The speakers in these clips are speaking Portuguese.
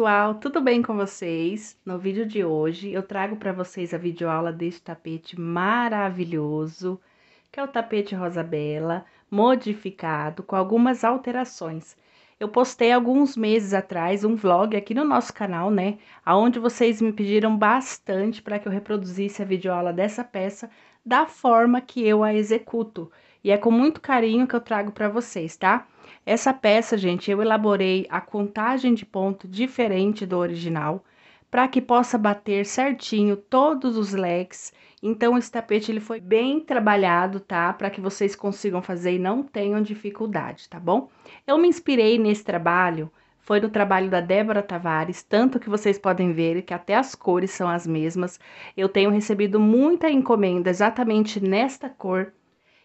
pessoal, tudo bem com vocês? No vídeo de hoje eu trago para vocês a videoaula deste tapete maravilhoso, que é o tapete rosa bela, modificado com algumas alterações. Eu postei alguns meses atrás um vlog aqui no nosso canal, né? Onde vocês me pediram bastante para que eu reproduzisse a videoaula dessa peça da forma que eu a executo. E é com muito carinho que eu trago para vocês, tá? Tá? Essa peça, gente, eu elaborei a contagem de ponto diferente do original, para que possa bater certinho todos os leques. Então, esse tapete ele foi bem trabalhado, tá? Para que vocês consigam fazer e não tenham dificuldade, tá bom? Eu me inspirei nesse trabalho, foi no trabalho da Débora Tavares, tanto que vocês podem ver que até as cores são as mesmas. Eu tenho recebido muita encomenda exatamente nesta cor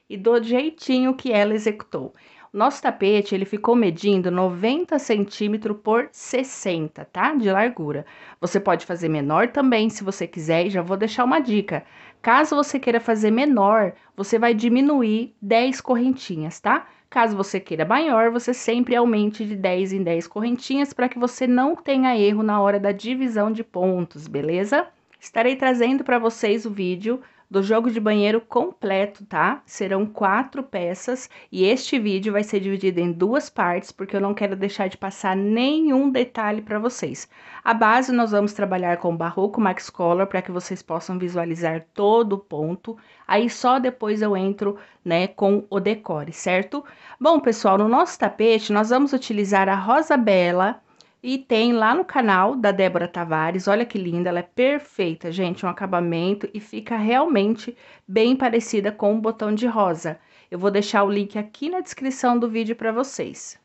e do jeitinho que ela executou. Nosso tapete ele ficou medindo 90 centímetros por 60, tá? De largura. Você pode fazer menor também, se você quiser. E já vou deixar uma dica. Caso você queira fazer menor, você vai diminuir 10 correntinhas, tá? Caso você queira maior, você sempre aumente de 10 em 10 correntinhas para que você não tenha erro na hora da divisão de pontos, beleza? Estarei trazendo para vocês o vídeo do jogo de banheiro completo, tá? Serão quatro peças e este vídeo vai ser dividido em duas partes, porque eu não quero deixar de passar nenhum detalhe para vocês. A base nós vamos trabalhar com Barroco Max Color, para que vocês possam visualizar todo o ponto. Aí só depois eu entro, né, com o decore, certo? Bom, pessoal, no nosso tapete nós vamos utilizar a Rosa Bela, e tem lá no canal da Débora Tavares, olha que linda, ela é perfeita, gente, um acabamento e fica realmente bem parecida com o um botão de rosa. Eu vou deixar o link aqui na descrição do vídeo para vocês.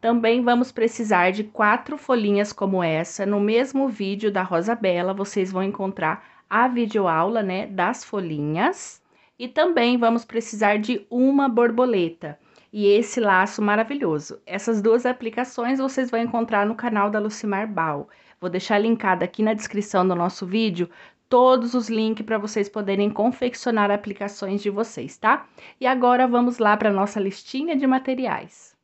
Também vamos precisar de quatro folhinhas como essa. No mesmo vídeo da Rosa Bela, vocês vão encontrar a videoaula né, das folhinhas. E também vamos precisar de uma borboleta e esse laço maravilhoso. Essas duas aplicações vocês vão encontrar no canal da Lucimar Bal. Vou deixar linkado aqui na descrição do nosso vídeo todos os links para vocês poderem confeccionar aplicações de vocês, tá? E agora vamos lá para nossa listinha de materiais.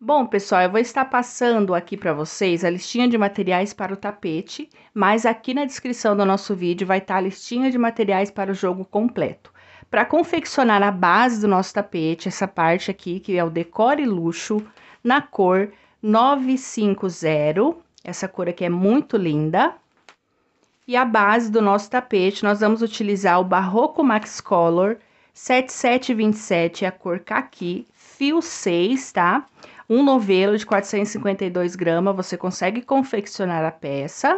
Bom, pessoal, eu vou estar passando aqui para vocês a listinha de materiais para o tapete, mas aqui na descrição do nosso vídeo vai estar tá a listinha de materiais para o jogo completo para confeccionar a base do nosso tapete, essa parte aqui, que é o decore luxo, na cor 950. Essa cor aqui é muito linda. E a base do nosso tapete, nós vamos utilizar o Barroco Max Color 7727, a cor caqui, fio 6, tá? Um novelo de 452 gramas, você consegue confeccionar a peça.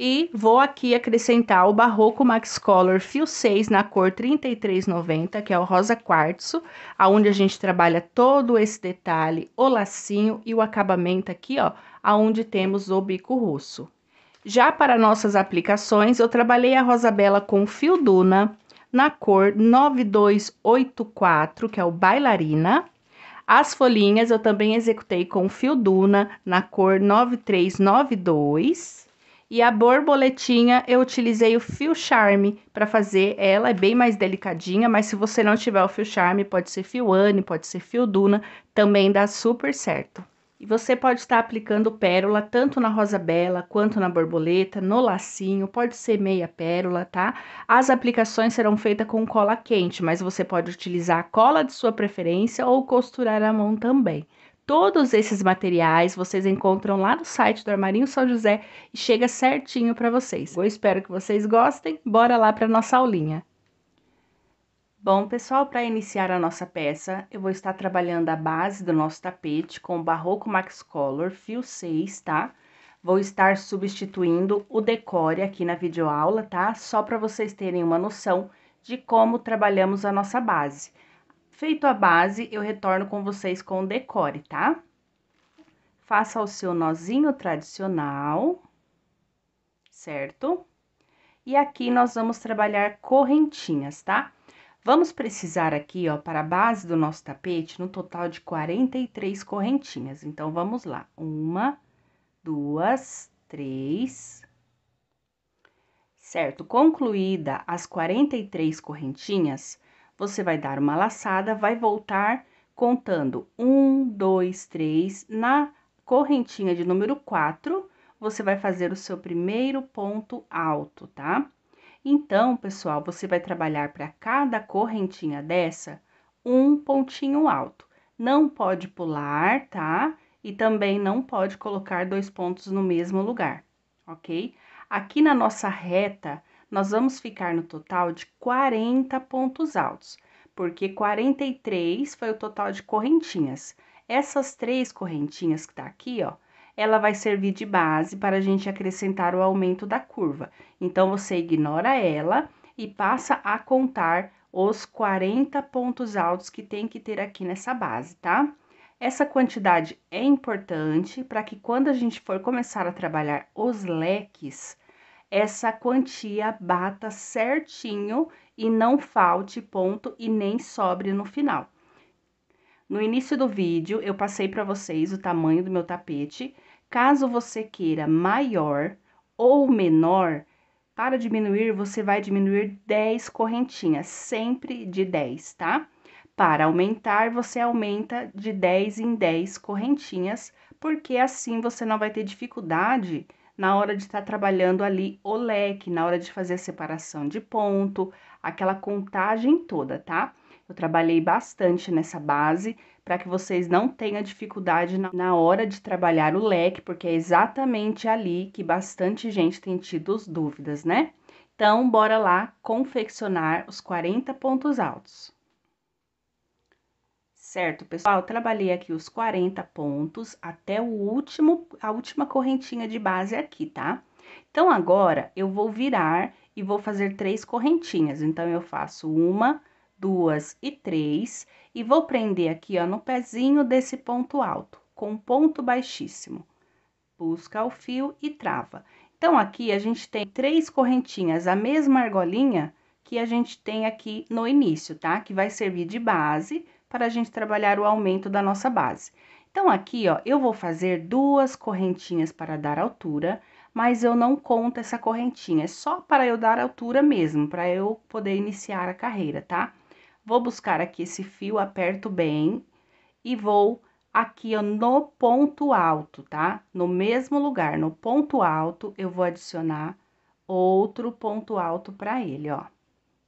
E vou aqui acrescentar o Barroco Max Color Fio 6 na cor 3390, que é o rosa quartzo, aonde a gente trabalha todo esse detalhe, o lacinho e o acabamento aqui, ó, aonde temos o bico russo. Já para nossas aplicações, eu trabalhei a rosa bela com fio Duna na cor 9284, que é o bailarina. As folhinhas eu também executei com fio Duna na cor 9392. E a borboletinha, eu utilizei o fio charme para fazer ela, é bem mais delicadinha, mas se você não tiver o fio charme, pode ser fio Anne, pode ser fio Duna, também dá super certo. E você pode estar aplicando pérola tanto na rosa bela quanto na borboleta, no lacinho, pode ser meia pérola, tá? As aplicações serão feitas com cola quente, mas você pode utilizar a cola de sua preferência ou costurar à mão também. Todos esses materiais vocês encontram lá no site do Armarinho São José e chega certinho para vocês. Eu espero que vocês gostem. Bora lá para nossa aulinha. Bom, pessoal, para iniciar a nossa peça, eu vou estar trabalhando a base do nosso tapete com Barroco Max Color, fio 6, tá? Vou estar substituindo o decore aqui na videoaula, tá? Só para vocês terem uma noção de como trabalhamos a nossa base. Feito a base, eu retorno com vocês com o decore, tá? Faça o seu nozinho tradicional, certo? E aqui nós vamos trabalhar correntinhas, tá? Vamos precisar aqui, ó, para a base do nosso tapete, no total de 43 correntinhas. Então, vamos lá. Uma, duas, três. Certo? Concluída as 43 correntinhas, você vai dar uma laçada, vai voltar contando um, dois, três. Na correntinha de número quatro. você vai fazer o seu primeiro ponto alto, tá? Então, pessoal, você vai trabalhar para cada correntinha dessa um pontinho alto. Não pode pular, tá? E também não pode colocar dois pontos no mesmo lugar, ok? Aqui na nossa reta, nós vamos ficar no total de 40 pontos altos, porque 43 foi o total de correntinhas. Essas três correntinhas que tá aqui, ó, ela vai servir de base para a gente acrescentar o aumento da curva. Então, você ignora ela e passa a contar os 40 pontos altos que tem que ter aqui nessa base, tá? Essa quantidade é importante para que quando a gente for começar a trabalhar os leques, essa quantia bata certinho e não falte ponto e nem sobre no final. No início do vídeo, eu passei para vocês o tamanho do meu tapete. Caso você queira maior ou menor, para diminuir, você vai diminuir 10 correntinhas, sempre de 10, tá? Para aumentar, você aumenta de 10 em 10 correntinhas, porque assim você não vai ter dificuldade na hora de estar tá trabalhando ali o leque, na hora de fazer a separação de ponto, aquela contagem toda, tá? Eu trabalhei bastante nessa base para que vocês não tenham dificuldade na hora de trabalhar o leque, porque é exatamente ali que bastante gente tem tido as dúvidas, né? Então, bora lá confeccionar os 40 pontos altos. Certo, pessoal? Trabalhei aqui os 40 pontos até o último, a última correntinha de base aqui, tá? Então, agora, eu vou virar e vou fazer três correntinhas. Então, eu faço uma, duas e três, e vou prender aqui, ó, no pezinho desse ponto alto, com ponto baixíssimo. Busca o fio e trava. Então, aqui, a gente tem três correntinhas, a mesma argolinha que a gente tem aqui no início, tá? Que vai servir de base para a gente trabalhar o aumento da nossa base. Então, aqui, ó, eu vou fazer duas correntinhas para dar altura, mas eu não conto essa correntinha, é só para eu dar altura mesmo, para eu poder iniciar a carreira, tá? Vou buscar aqui esse fio, aperto bem e vou aqui, ó, no ponto alto, tá? No mesmo lugar, no ponto alto, eu vou adicionar outro ponto alto para ele, ó,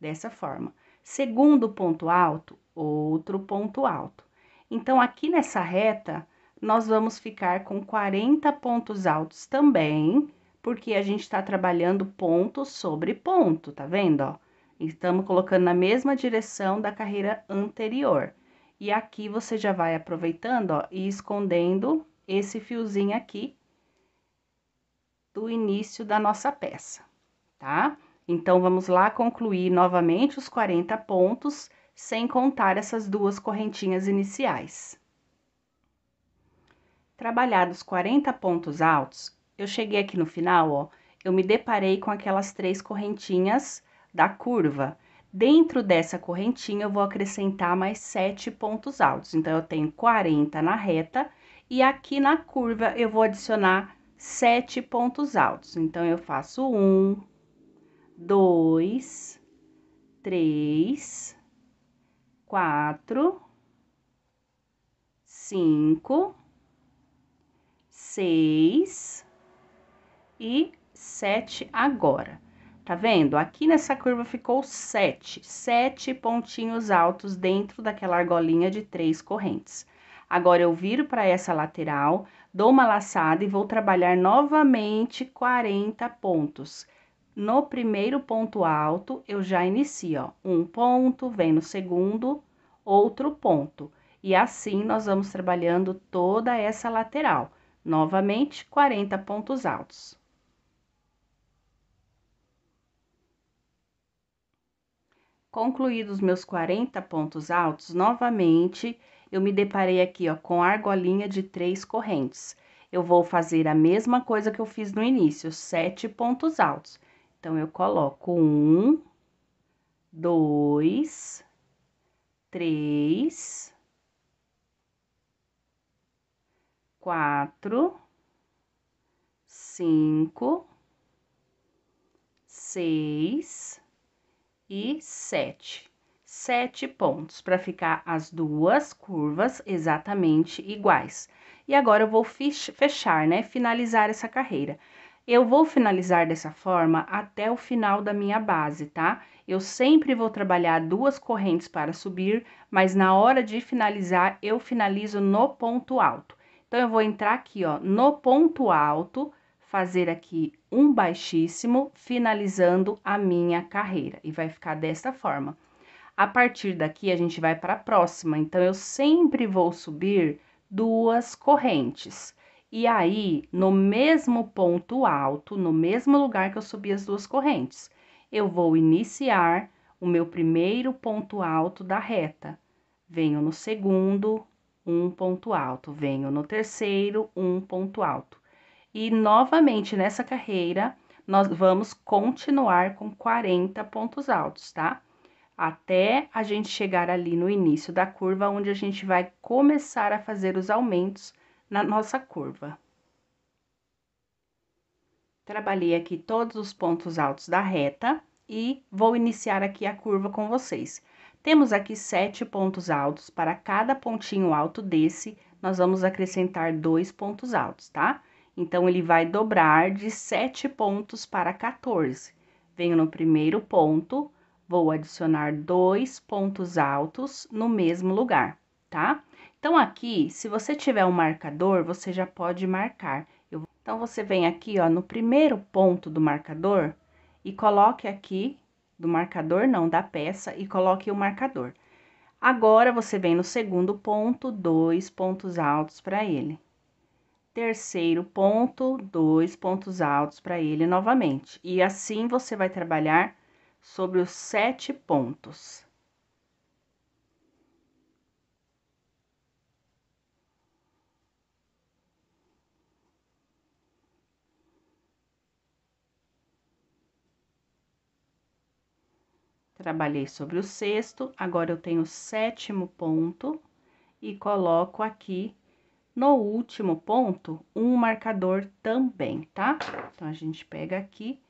dessa forma. Segundo ponto alto, outro ponto alto. Então, aqui nessa reta, nós vamos ficar com 40 pontos altos também, porque a gente está trabalhando ponto sobre ponto, tá vendo? Ó? Estamos colocando na mesma direção da carreira anterior. E aqui você já vai aproveitando, ó, e escondendo esse fiozinho aqui do início da nossa peça, tá? Então, vamos lá concluir novamente os 40 pontos sem contar essas duas correntinhas iniciais. Trabalhados 40 pontos altos, eu cheguei aqui no final, ó, eu me deparei com aquelas três correntinhas da curva. Dentro dessa correntinha, eu vou acrescentar mais sete pontos altos. Então, eu tenho 40 na reta e aqui na curva eu vou adicionar sete pontos altos. Então, eu faço um, dois, três, quatro, cinco, seis e sete agora. Tá vendo? Aqui nessa curva ficou sete, sete pontinhos altos dentro daquela argolinha de três correntes. Agora, eu viro para essa lateral, dou uma laçada e vou trabalhar novamente 40 pontos. No primeiro ponto alto, eu já inicio, ó, um ponto, vem no segundo, outro ponto. E assim, nós vamos trabalhando toda essa lateral. Novamente, 40 pontos altos. Concluídos meus 40 pontos altos, novamente, eu me deparei aqui, ó, com argolinha de três correntes. Eu vou fazer a mesma coisa que eu fiz no início, sete pontos altos então, eu coloco um, dois, três, quatro, cinco, seis e sete. Sete pontos para ficar as duas curvas exatamente iguais. E agora eu vou fechar, né? Finalizar essa carreira. Eu vou finalizar dessa forma até o final da minha base, tá? Eu sempre vou trabalhar duas correntes para subir, mas na hora de finalizar, eu finalizo no ponto alto. Então, eu vou entrar aqui, ó, no ponto alto, fazer aqui um baixíssimo, finalizando a minha carreira. E vai ficar desta forma. A partir daqui, a gente vai para a próxima. Então, eu sempre vou subir duas correntes. E aí, no mesmo ponto alto, no mesmo lugar que eu subi as duas correntes, eu vou iniciar o meu primeiro ponto alto da reta. Venho no segundo, um ponto alto, venho no terceiro, um ponto alto. E novamente nessa carreira, nós vamos continuar com 40 pontos altos, tá? Até a gente chegar ali no início da curva, onde a gente vai começar a fazer os aumentos na nossa curva. Trabalhei aqui todos os pontos altos da reta e vou iniciar aqui a curva com vocês. Temos aqui sete pontos altos, para cada pontinho alto desse, nós vamos acrescentar dois pontos altos, tá? Então, ele vai dobrar de sete pontos para 14. Venho no primeiro ponto, vou adicionar dois pontos altos no mesmo lugar tá? Então, aqui, se você tiver um marcador, você já pode marcar. Eu... Então, você vem aqui, ó, no primeiro ponto do marcador e coloque aqui, do marcador não, da peça, e coloque o marcador. Agora, você vem no segundo ponto, dois pontos altos para ele. Terceiro ponto, dois pontos altos para ele novamente. E assim, você vai trabalhar sobre os sete pontos. Trabalhei sobre o sexto, agora eu tenho o sétimo ponto e coloco aqui no último ponto um marcador também, tá? Então, a gente pega aqui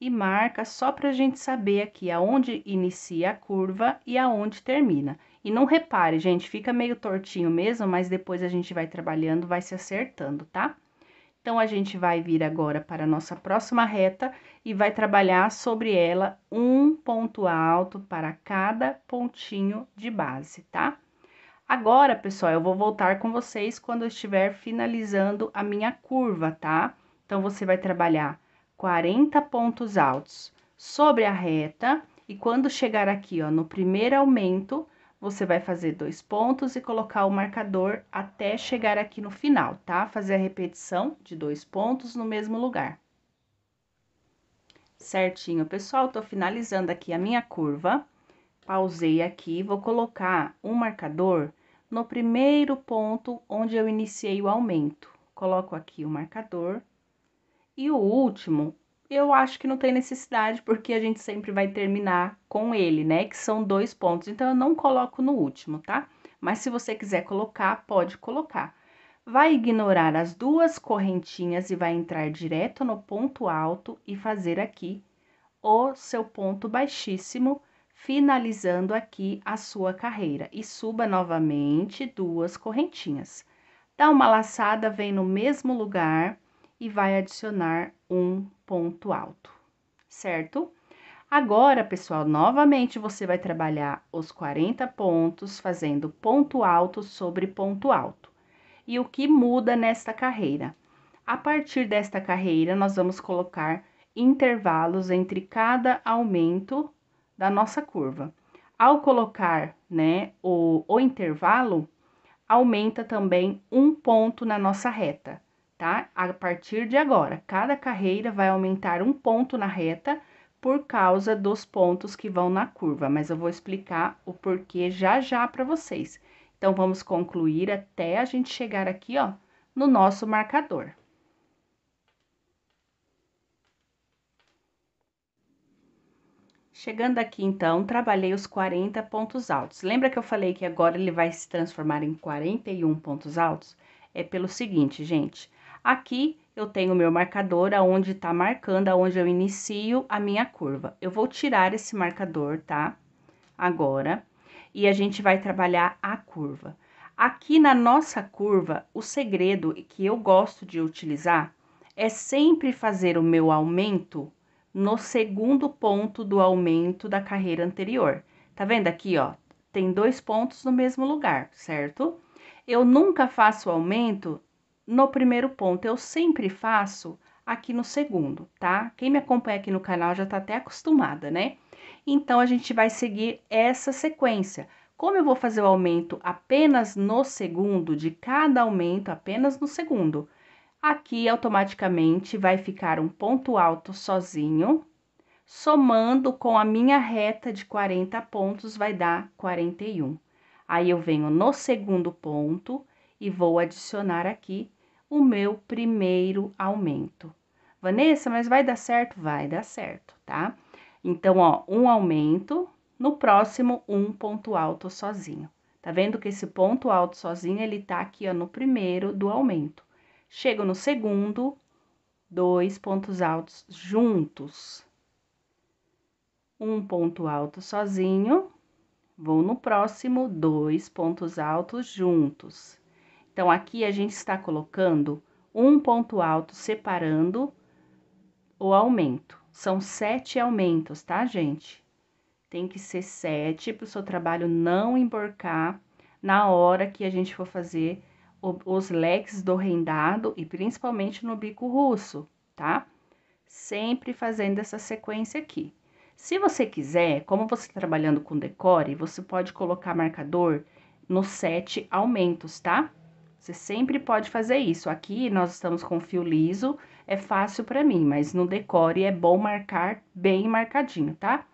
e marca só pra gente saber aqui aonde inicia a curva e aonde termina. E não repare, gente, fica meio tortinho mesmo, mas depois a gente vai trabalhando, vai se acertando, tá? Então, a gente vai vir agora para a nossa próxima reta e vai trabalhar sobre ela um ponto alto para cada pontinho de base, tá? Agora, pessoal, eu vou voltar com vocês quando eu estiver finalizando a minha curva, tá? Então, você vai trabalhar 40 pontos altos sobre a reta e quando chegar aqui, ó, no primeiro aumento, você vai fazer dois pontos e colocar o marcador até chegar aqui no final, tá? Fazer a repetição de dois pontos no mesmo lugar. Certinho, pessoal, tô finalizando aqui a minha curva. Pausei aqui, vou colocar um marcador no primeiro ponto onde eu iniciei o aumento. Coloco aqui o marcador. E o último eu acho que não tem necessidade, porque a gente sempre vai terminar com ele, né? Que são dois pontos. Então, eu não coloco no último, tá? Mas se você quiser colocar, pode colocar. Vai ignorar as duas correntinhas e vai entrar direto no ponto alto e fazer aqui o seu ponto baixíssimo, finalizando aqui a sua carreira. E suba novamente duas correntinhas. Dá uma laçada, vem no mesmo lugar e vai adicionar um ponto alto, certo? Agora, pessoal, novamente você vai trabalhar os 40 pontos fazendo ponto alto sobre ponto alto. E o que muda nesta carreira? A partir desta carreira, nós vamos colocar intervalos entre cada aumento da nossa curva. Ao colocar né, o, o intervalo, aumenta também um ponto na nossa reta tá? A partir de agora, cada carreira vai aumentar um ponto na reta por causa dos pontos que vão na curva, mas eu vou explicar o porquê já já para vocês. Então, vamos concluir até a gente chegar aqui, ó, no nosso marcador. Chegando aqui, então, trabalhei os 40 pontos altos. Lembra que eu falei que agora ele vai se transformar em 41 pontos altos? É pelo seguinte, gente. Aqui eu tenho meu marcador aonde tá marcando aonde eu inicio a minha curva. Eu vou tirar esse marcador, tá? Agora, e a gente vai trabalhar a curva. Aqui na nossa curva, o segredo que eu gosto de utilizar é sempre fazer o meu aumento no segundo ponto do aumento da carreira anterior. Tá vendo aqui, ó? Tem dois pontos no mesmo lugar, certo? Eu nunca faço aumento no primeiro ponto. Eu sempre faço aqui no segundo, tá? Quem me acompanha aqui no canal já tá até acostumada, né? Então, a gente vai seguir essa sequência. Como eu vou fazer o aumento apenas no segundo, de cada aumento apenas no segundo, aqui automaticamente vai ficar um ponto alto sozinho, somando com a minha reta de 40 pontos, vai dar 41. Aí, eu venho no segundo ponto e vou adicionar aqui o meu primeiro aumento. Vanessa, mas vai dar certo? Vai dar certo, tá? Então, ó, um aumento, no próximo, um ponto alto sozinho. Tá vendo que esse ponto alto sozinho, ele tá aqui, ó, no primeiro do aumento. Chego no segundo, dois pontos altos juntos. Um ponto alto sozinho, vou no próximo, dois pontos altos juntos. Então aqui a gente está colocando um ponto alto separando o aumento. São sete aumentos, tá, gente? Tem que ser sete para o seu trabalho não emborcar na hora que a gente for fazer os legs do rendado e principalmente no bico russo, tá? Sempre fazendo essa sequência aqui. Se você quiser, como você está trabalhando com decore, você pode colocar marcador nos sete aumentos, tá? Você sempre pode fazer isso. Aqui nós estamos com fio liso, é fácil para mim, mas no decore é bom marcar bem marcadinho, tá?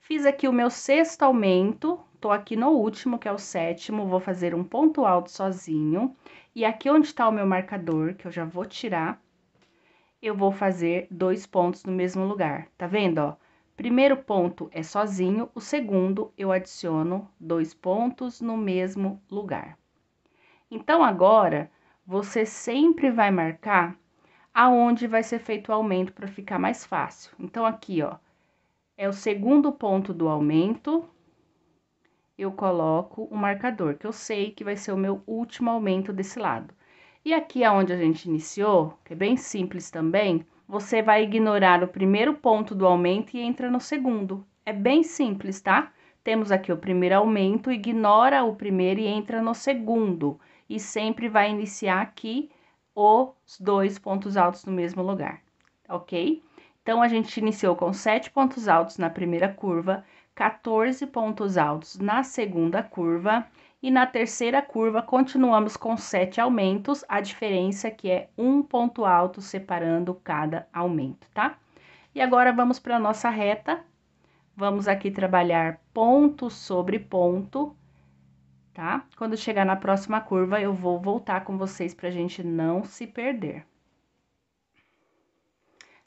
Fiz aqui o meu sexto aumento, tô aqui no último, que é o sétimo, vou fazer um ponto alto sozinho. E aqui onde tá o meu marcador, que eu já vou tirar, eu vou fazer dois pontos no mesmo lugar, tá vendo, ó? Primeiro ponto é sozinho, o segundo eu adiciono dois pontos no mesmo lugar. Então agora você sempre vai marcar aonde vai ser feito o aumento para ficar mais fácil. Então aqui, ó, é o segundo ponto do aumento. Eu coloco o um marcador, que eu sei que vai ser o meu último aumento desse lado. E aqui aonde é a gente iniciou, que é bem simples também, você vai ignorar o primeiro ponto do aumento e entra no segundo. É bem simples, tá? Temos aqui o primeiro aumento, ignora o primeiro e entra no segundo e sempre vai iniciar aqui os dois pontos altos no mesmo lugar, ok? Então, a gente iniciou com sete pontos altos na primeira curva, 14 pontos altos na segunda curva, e na terceira curva continuamos com sete aumentos, a diferença que é um ponto alto separando cada aumento, tá? E agora vamos para a nossa reta. Vamos aqui trabalhar ponto sobre ponto, tá? Quando chegar na próxima curva, eu vou voltar com vocês pra gente não se perder.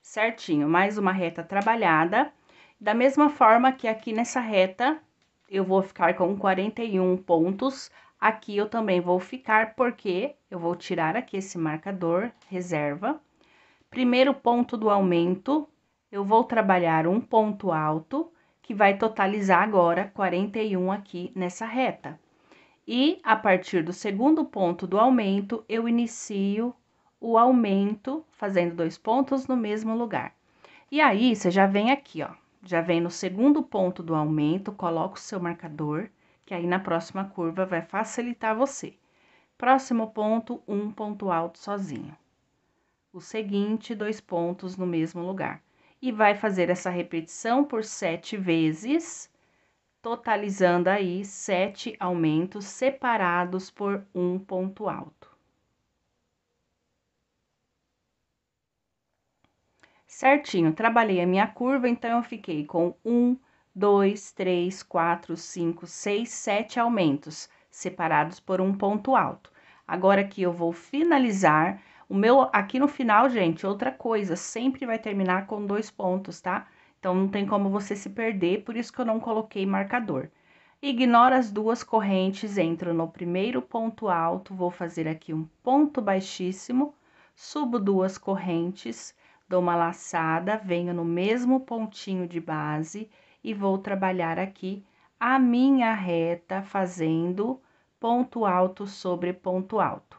Certinho, mais uma reta trabalhada. Da mesma forma que aqui nessa reta, eu vou ficar com 41 pontos. Aqui eu também vou ficar, porque eu vou tirar aqui esse marcador, reserva. Primeiro ponto do aumento, eu vou trabalhar um ponto alto, que vai totalizar agora 41 aqui nessa reta. E a partir do segundo ponto do aumento, eu inicio o aumento fazendo dois pontos no mesmo lugar. E aí, você já vem aqui, ó, já vem no segundo ponto do aumento, coloca o seu marcador, que aí na próxima curva vai facilitar você. Próximo ponto, um ponto alto sozinho. O seguinte, dois pontos no mesmo lugar. E vai fazer essa repetição por sete vezes totalizando aí sete aumentos separados por um ponto alto. Certinho, trabalhei a minha curva, então eu fiquei com um, dois, três, quatro, cinco, seis, sete aumentos separados por um ponto alto. Agora que eu vou finalizar o meu aqui no final, gente, outra coisa, sempre vai terminar com dois pontos, tá? Então não tem como você se perder, por isso que eu não coloquei marcador. Ignora as duas correntes, entro no primeiro ponto alto, vou fazer aqui um ponto baixíssimo, subo duas correntes, dou uma laçada, venho no mesmo pontinho de base e vou trabalhar aqui a minha reta fazendo ponto alto sobre ponto alto.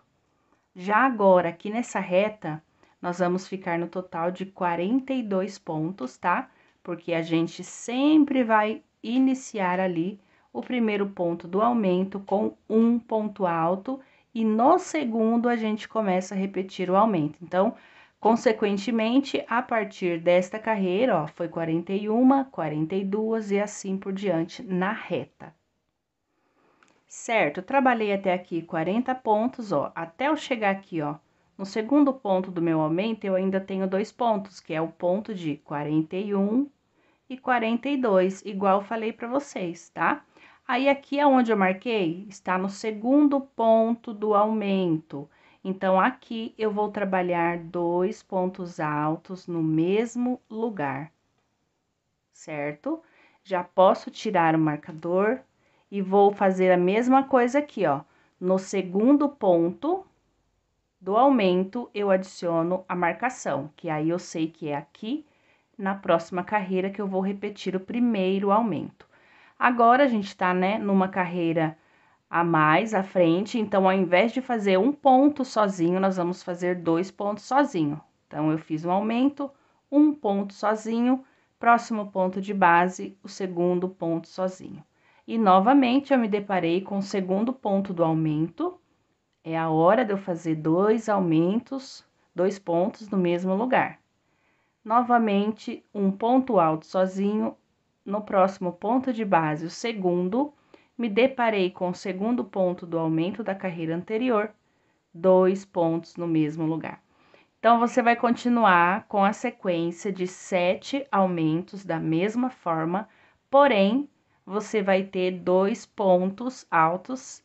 Já agora, aqui nessa reta, nós vamos ficar no total de 42 pontos, tá? porque a gente sempre vai iniciar ali o primeiro ponto do aumento com um ponto alto e no segundo a gente começa a repetir o aumento. Então, consequentemente, a partir desta carreira, ó, foi 41, 42 e assim por diante na reta. Certo, trabalhei até aqui 40 pontos, ó, até eu chegar aqui, ó, no segundo ponto do meu aumento, eu ainda tenho dois pontos, que é o ponto de 41, e 42, igual falei para vocês, tá? Aí aqui é onde eu marquei, está no segundo ponto do aumento. Então, aqui eu vou trabalhar dois pontos altos no mesmo lugar, certo? Já posso tirar o marcador e vou fazer a mesma coisa aqui, ó. No segundo ponto do aumento, eu adiciono a marcação, que aí eu sei que é aqui na próxima carreira que eu vou repetir o primeiro aumento. Agora a gente está né, numa carreira a mais à frente, então ao invés de fazer um ponto sozinho, nós vamos fazer dois pontos sozinho. Então eu fiz um aumento, um ponto sozinho, próximo ponto de base, o segundo ponto sozinho. E novamente eu me deparei com o segundo ponto do aumento. É a hora de eu fazer dois aumentos, dois pontos no mesmo lugar novamente um ponto alto sozinho no próximo ponto de base, o segundo, me deparei com o segundo ponto do aumento da carreira anterior, dois pontos no mesmo lugar. Então, você vai continuar com a sequência de sete aumentos da mesma forma, porém, você vai ter dois pontos altos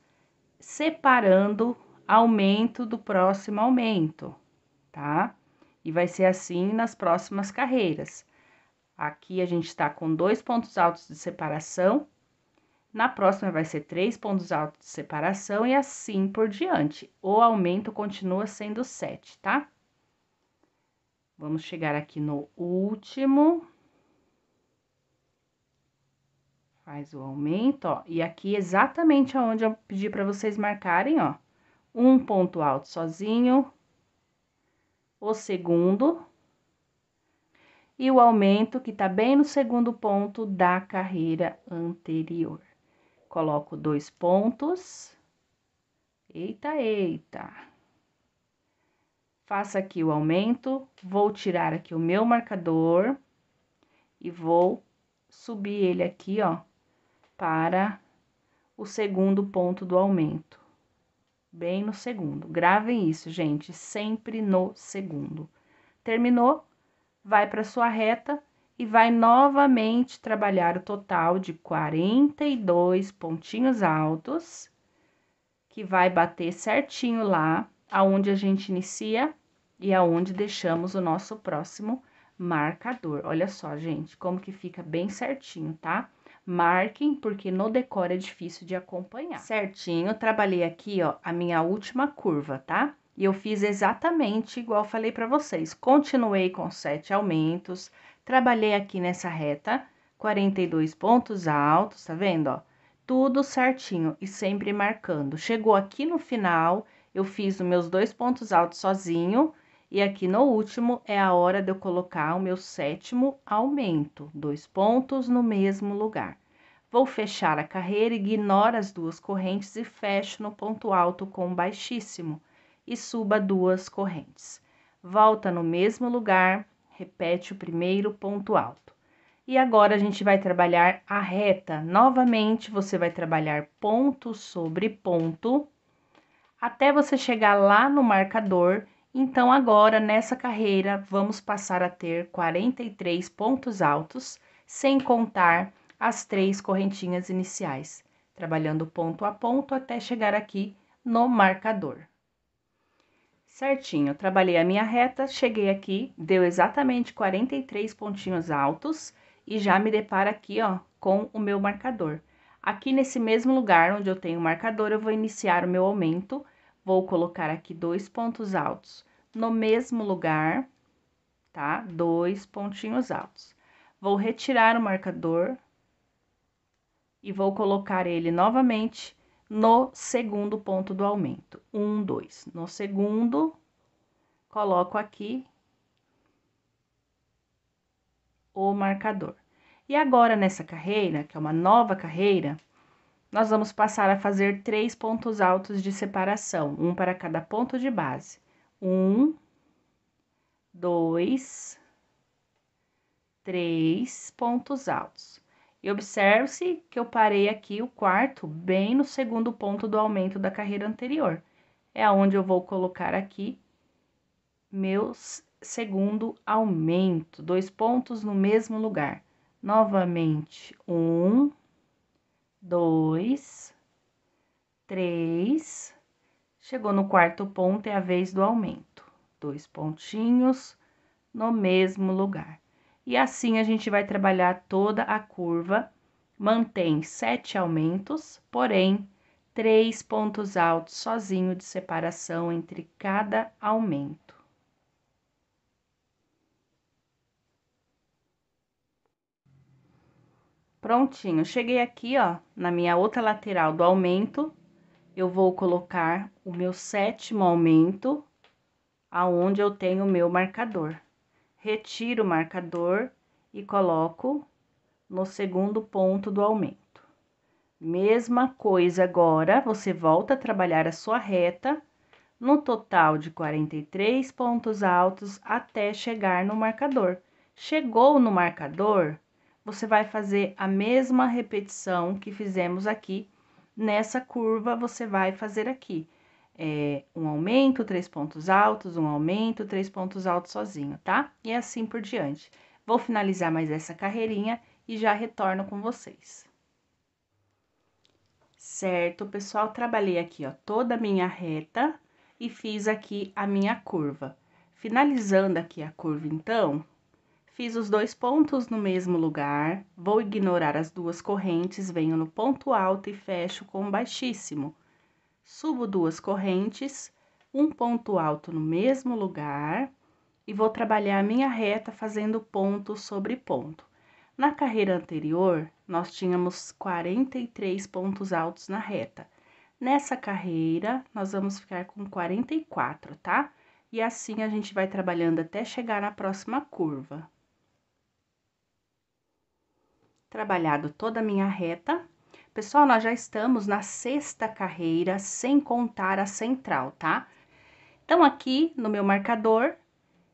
separando aumento do próximo aumento, tá? E vai ser assim nas próximas carreiras. Aqui a gente está com dois pontos altos de separação, na próxima vai ser três pontos altos de separação e assim por diante. O aumento continua sendo sete, tá? Vamos chegar aqui no último. Faz o aumento, ó. E aqui exatamente aonde eu pedi para vocês marcarem, ó. Um ponto alto sozinho, o segundo e o aumento que está bem no segundo ponto da carreira anterior. Coloco dois pontos. Eita, eita. Faço aqui o aumento, vou tirar aqui o meu marcador e vou subir ele aqui, ó, para o segundo ponto do aumento bem no segundo. Gravem isso, gente, sempre no segundo. Terminou, vai para sua reta e vai novamente trabalhar o total de 42 pontinhos altos, que vai bater certinho lá aonde a gente inicia e aonde deixamos o nosso próximo marcador. Olha só, gente, como que fica bem certinho, tá? Marquem, porque no decor é difícil de acompanhar. Certinho, trabalhei aqui, ó, a minha última curva, tá? E eu fiz exatamente igual falei para vocês. Continuei com sete aumentos, trabalhei aqui nessa reta, 42 pontos altos, tá vendo, ó? Tudo certinho e sempre marcando. Chegou aqui no final, eu fiz os meus dois pontos altos sozinho, e aqui no último é a hora de eu colocar o meu sétimo aumento, dois pontos no mesmo lugar. Vou fechar a carreira, ignoro as duas correntes e fecho no ponto alto com baixíssimo e suba duas correntes. Volta no mesmo lugar, repete o primeiro ponto alto. E agora a gente vai trabalhar a reta. Novamente, você vai trabalhar ponto sobre ponto até você chegar lá no marcador então, agora nessa carreira, vamos passar a ter 43 pontos altos, sem contar as três correntinhas iniciais, trabalhando ponto a ponto até chegar aqui no marcador. Certinho, trabalhei a minha reta, cheguei aqui, deu exatamente 43 pontinhos altos e já me deparo aqui, ó, com o meu marcador. Aqui nesse mesmo lugar onde eu tenho o marcador, eu vou iniciar o meu aumento Vou colocar aqui dois pontos altos no mesmo lugar, tá? Dois pontinhos altos. Vou retirar o marcador e vou colocar ele novamente no segundo ponto do aumento. Um, dois. No segundo, coloco aqui o marcador. E agora, nessa carreira, que é uma nova carreira, nós vamos passar a fazer três pontos altos de separação, um para cada ponto de base. Um, dois, três pontos altos. E observe-se que eu parei aqui o quarto bem no segundo ponto do aumento da carreira anterior. É onde eu vou colocar aqui meu segundo aumento, dois pontos no mesmo lugar. Novamente, um, dois, três. Chegou no quarto ponto, é a vez do aumento. Dois pontinhos no mesmo lugar. E assim a gente vai trabalhar toda a curva, mantém sete aumentos, porém três pontos altos sozinho de separação entre cada aumento. Prontinho, cheguei aqui, ó, na minha outra lateral do aumento, eu vou colocar o meu sétimo aumento, aonde eu tenho o meu marcador. Retiro o marcador e coloco no segundo ponto do aumento. Mesma coisa agora, você volta a trabalhar a sua reta, no total de 43 pontos altos até chegar no marcador. Chegou no marcador, você vai fazer a mesma repetição que fizemos aqui. Nessa curva, você vai fazer aqui é, um aumento, três pontos altos, um aumento, três pontos altos sozinho, tá? E assim por diante. Vou finalizar mais essa carreirinha e já retorno com vocês. Certo, pessoal, trabalhei aqui, ó, toda a minha reta e fiz aqui a minha curva. Finalizando aqui a curva, então, Fiz os dois pontos no mesmo lugar, vou ignorar as duas correntes, venho no ponto alto e fecho com baixíssimo. Subo duas correntes, um ponto alto no mesmo lugar e vou trabalhar a minha reta fazendo ponto sobre ponto. Na carreira anterior, nós tínhamos 43 pontos altos na reta. Nessa carreira, nós vamos ficar com 44, tá? E assim a gente vai trabalhando até chegar na próxima curva trabalhado toda a minha reta. Pessoal, nós já estamos na sexta carreira, sem contar a central, tá? Então, aqui no meu marcador,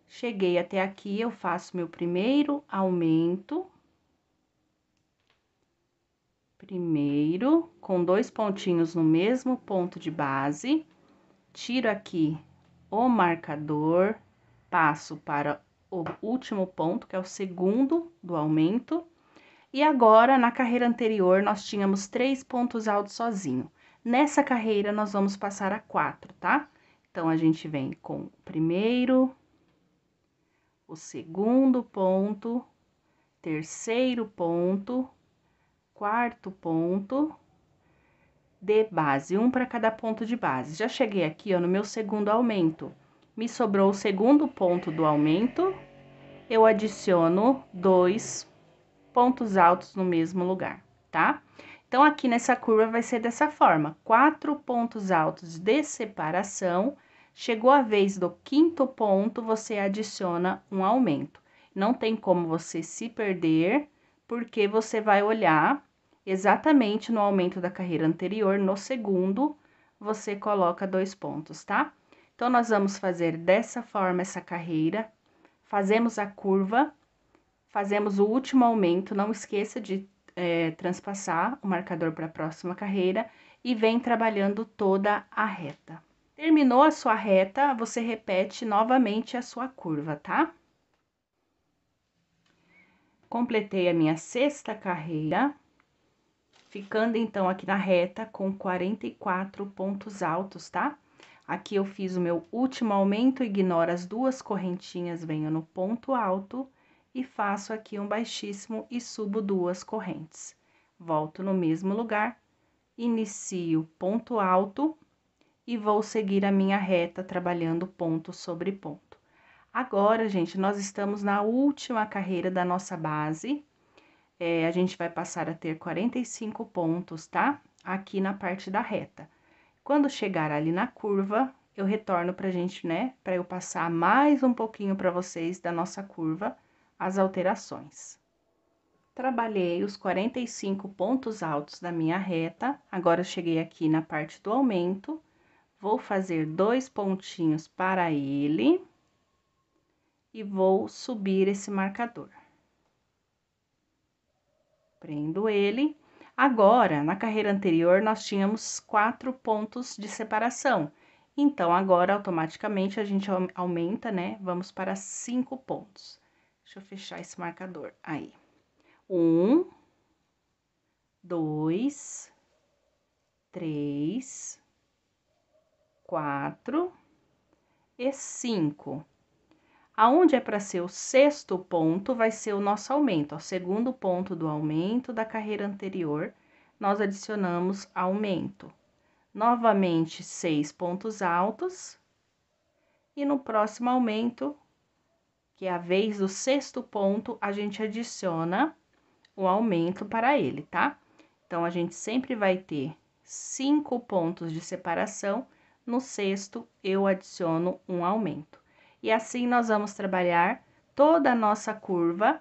cheguei até aqui, eu faço meu primeiro aumento. Primeiro, com dois pontinhos no mesmo ponto de base, tiro aqui o marcador, passo para o último ponto, que é o segundo do aumento e agora, na carreira anterior, nós tínhamos três pontos altos sozinho. Nessa carreira, nós vamos passar a quatro, tá? Então, a gente vem com o primeiro, o segundo ponto, terceiro ponto, quarto ponto de base, um para cada ponto de base. Já cheguei aqui, ó, no meu segundo aumento. Me sobrou o segundo ponto do aumento, eu adiciono dois pontos altos no mesmo lugar, tá? Então, aqui nessa curva vai ser dessa forma: quatro pontos altos de separação. Chegou a vez do quinto ponto, você adiciona um aumento. Não tem como você se perder, porque você vai olhar exatamente no aumento da carreira anterior, no segundo, você coloca dois pontos, tá? Então, nós vamos fazer dessa forma essa carreira, fazemos a curva fazemos o último aumento, não esqueça de é, transpassar o marcador para a próxima carreira e vem trabalhando toda a reta. Terminou a sua reta, você repete novamente a sua curva, tá? Completei a minha sexta carreira, ficando então aqui na reta com 44 pontos altos, tá? Aqui eu fiz o meu último aumento, ignora as duas correntinhas, venho no ponto alto e faço aqui um baixíssimo e subo duas correntes. Volto no mesmo lugar, inicio ponto alto e vou seguir a minha reta trabalhando ponto sobre ponto. Agora, gente, nós estamos na última carreira da nossa base. É, a gente vai passar a ter 45 pontos, tá? Aqui na parte da reta. Quando chegar ali na curva, eu retorno pra gente, né? Pra eu passar mais um pouquinho pra vocês da nossa curva as alterações. Trabalhei os 45 pontos altos da minha reta, agora cheguei aqui na parte do aumento, vou fazer dois pontinhos para ele e vou subir esse marcador. Prendo ele. Agora, na carreira anterior, nós tínhamos quatro pontos de separação. Então, agora, automaticamente, a gente aumenta, né? Vamos para cinco pontos. Deixa eu fechar esse marcador. Aí. Um, dois, três, quatro e cinco. Aonde é para ser o sexto ponto, vai ser o nosso aumento. O segundo ponto do aumento da carreira anterior, nós adicionamos aumento. Novamente, seis pontos altos. E no próximo aumento, que é a vez do sexto ponto, a gente adiciona o aumento para ele, tá? Então, a gente sempre vai ter cinco pontos de separação, no sexto eu adiciono um aumento. E assim nós vamos trabalhar toda a nossa curva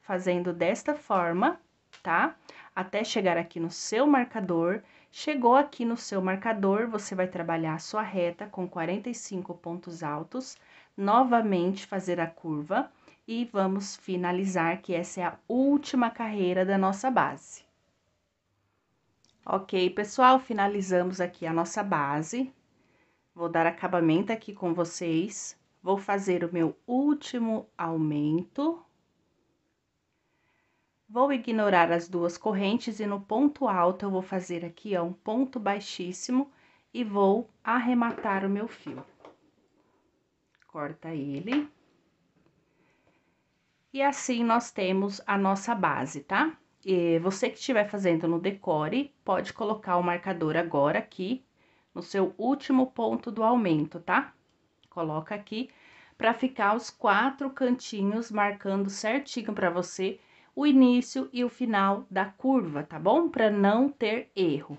fazendo desta forma, tá? Até chegar aqui no seu marcador. Chegou aqui no seu marcador, você vai trabalhar a sua reta com 45 pontos altos novamente fazer a curva e vamos finalizar que essa é a última carreira da nossa base. Ok, pessoal, finalizamos aqui a nossa base. Vou dar acabamento aqui com vocês. Vou fazer o meu último aumento. Vou ignorar as duas correntes e no ponto alto eu vou fazer aqui, ó, um ponto baixíssimo e vou arrematar o meu fio corta ele. E assim nós temos a nossa base, tá? E você que estiver fazendo no decore, pode colocar o marcador agora aqui no seu último ponto do aumento, tá? Coloca aqui para ficar os quatro cantinhos marcando certinho para você o início e o final da curva, tá bom? Para não ter erro.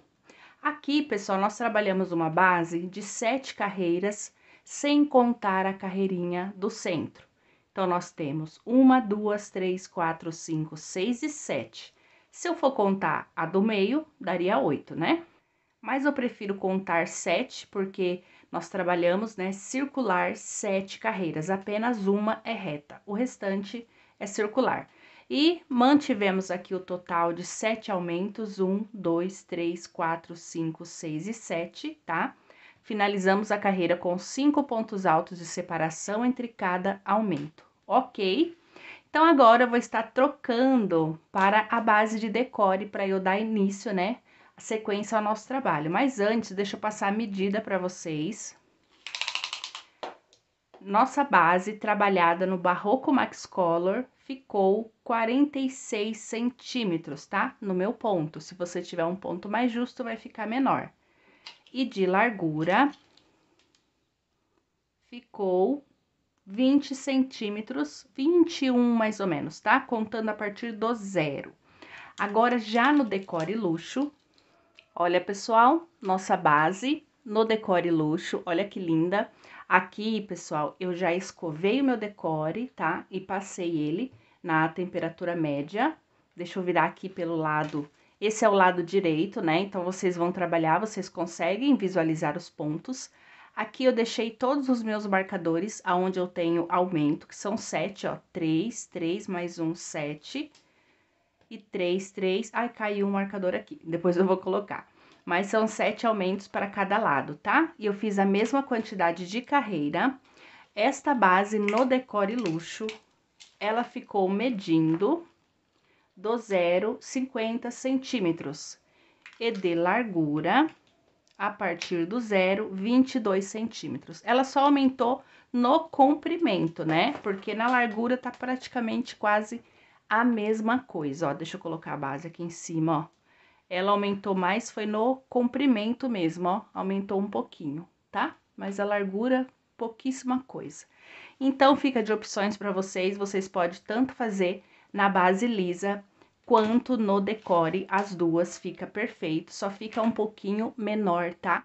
Aqui, pessoal, nós trabalhamos uma base de sete carreiras sem contar a carreirinha do centro. Então, nós temos uma, duas, três, quatro, cinco, seis e sete. Se eu for contar a do meio, daria oito, né? Mas eu prefiro contar sete, porque nós trabalhamos, né, circular sete carreiras. Apenas uma é reta, o restante é circular. E mantivemos aqui o total de sete aumentos: um, dois, três, quatro, cinco, seis e sete, tá? Finalizamos a carreira com cinco pontos altos de separação entre cada aumento, ok? Então, agora eu vou estar trocando para a base de decore para eu dar início, né? A sequência ao nosso trabalho. Mas antes, deixa eu passar a medida para vocês. Nossa base trabalhada no Barroco Max Color ficou 46 centímetros, tá? No meu ponto. Se você tiver um ponto mais justo, vai ficar menor e de largura, ficou 20 centímetros, 21 mais ou menos, tá? Contando a partir do zero. Agora, já no decore luxo, olha, pessoal, nossa base no decore luxo, olha que linda. Aqui, pessoal, eu já escovei o meu decore, tá? E passei ele na temperatura média. Deixa eu virar aqui pelo lado esse é o lado direito, né? Então vocês vão trabalhar, vocês conseguem visualizar os pontos. Aqui eu deixei todos os meus marcadores aonde eu tenho aumento, que são 7, ó. 3, 3 mais 1, 7. E 3, 3. Ai, caiu um marcador aqui. Depois eu vou colocar. Mas são 7 aumentos para cada lado, tá? E eu fiz a mesma quantidade de carreira. Esta base no Decore Luxo, ela ficou medindo do zero 50 centímetros e de largura a partir do zero 22 centímetros. Ela só aumentou no comprimento, né? Porque na largura tá praticamente quase a mesma coisa, ó. Deixa eu colocar a base aqui em cima, ó. Ela aumentou mais, foi no comprimento mesmo, ó. Aumentou um pouquinho, tá? Mas a largura, pouquíssima coisa. Então, fica de opções para vocês. Vocês podem tanto fazer na base lisa quanto no decore, as duas fica perfeito, só fica um pouquinho menor, tá?